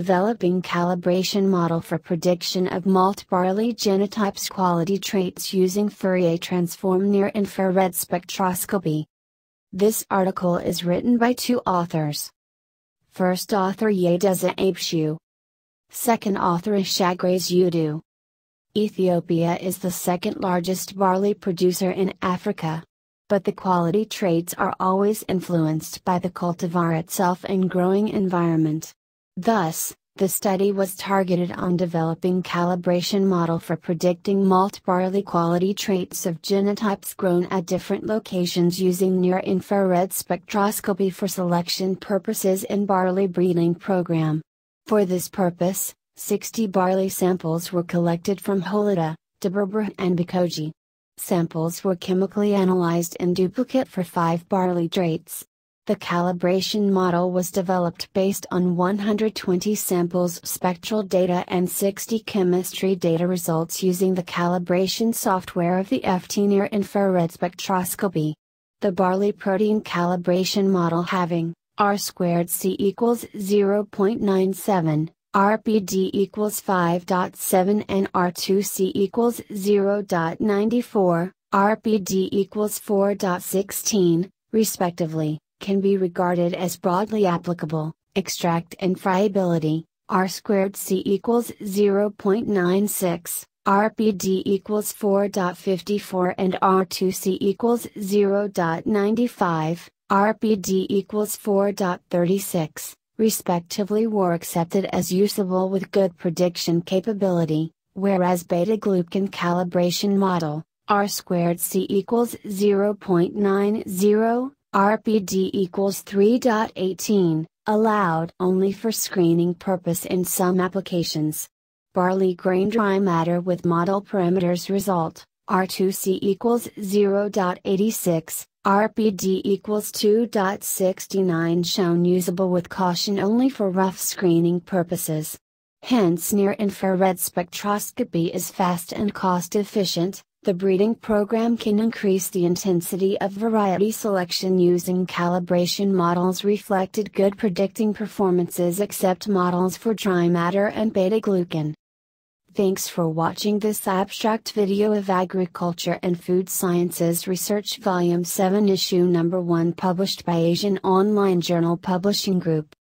developing calibration model for prediction of malt barley genotypes quality traits using Fourier transform near infrared spectroscopy. This article is written by two authors. First author Yedeza Abshu. Second author is Shagres Yudu. Ethiopia is the second largest barley producer in Africa. But the quality traits are always influenced by the cultivar itself and growing environment. Thus, the study was targeted on developing calibration model for predicting malt barley quality traits of genotypes grown at different locations using near-infrared spectroscopy for selection purposes in barley breeding program. For this purpose, 60 barley samples were collected from Holida, Deberber and Bikoji. Samples were chemically analyzed in duplicate for five barley traits, the calibration model was developed based on 120 samples spectral data and 60 chemistry data results using the calibration software of the FT near infrared spectroscopy. The barley protein calibration model having R squared C equals 0.97, RPD equals 5.7 and R2C equals 0.94, RPD equals 4.16, respectively can be regarded as broadly applicable, extract and friability, R squared C equals 0.96, RPD equals 4.54 and R2C equals 0.95, RPD equals 4.36, respectively were accepted as usable with good prediction capability, whereas beta-glucan calibration model, R squared C equals 0.90, RPD equals 3.18, allowed only for screening purpose in some applications. Barley grain dry matter with model parameters result, R2C equals 0.86, RPD equals 2.69 shown usable with caution only for rough screening purposes. Hence near infrared spectroscopy is fast and cost efficient, the breeding program can increase the intensity of variety selection using calibration models reflected good predicting performances except models for dry matter and beta-glucan. Thanks for watching this abstract video of Agriculture and Food Sciences Research Volume 7 Issue Number 1 published by Asian Online Journal Publishing Group.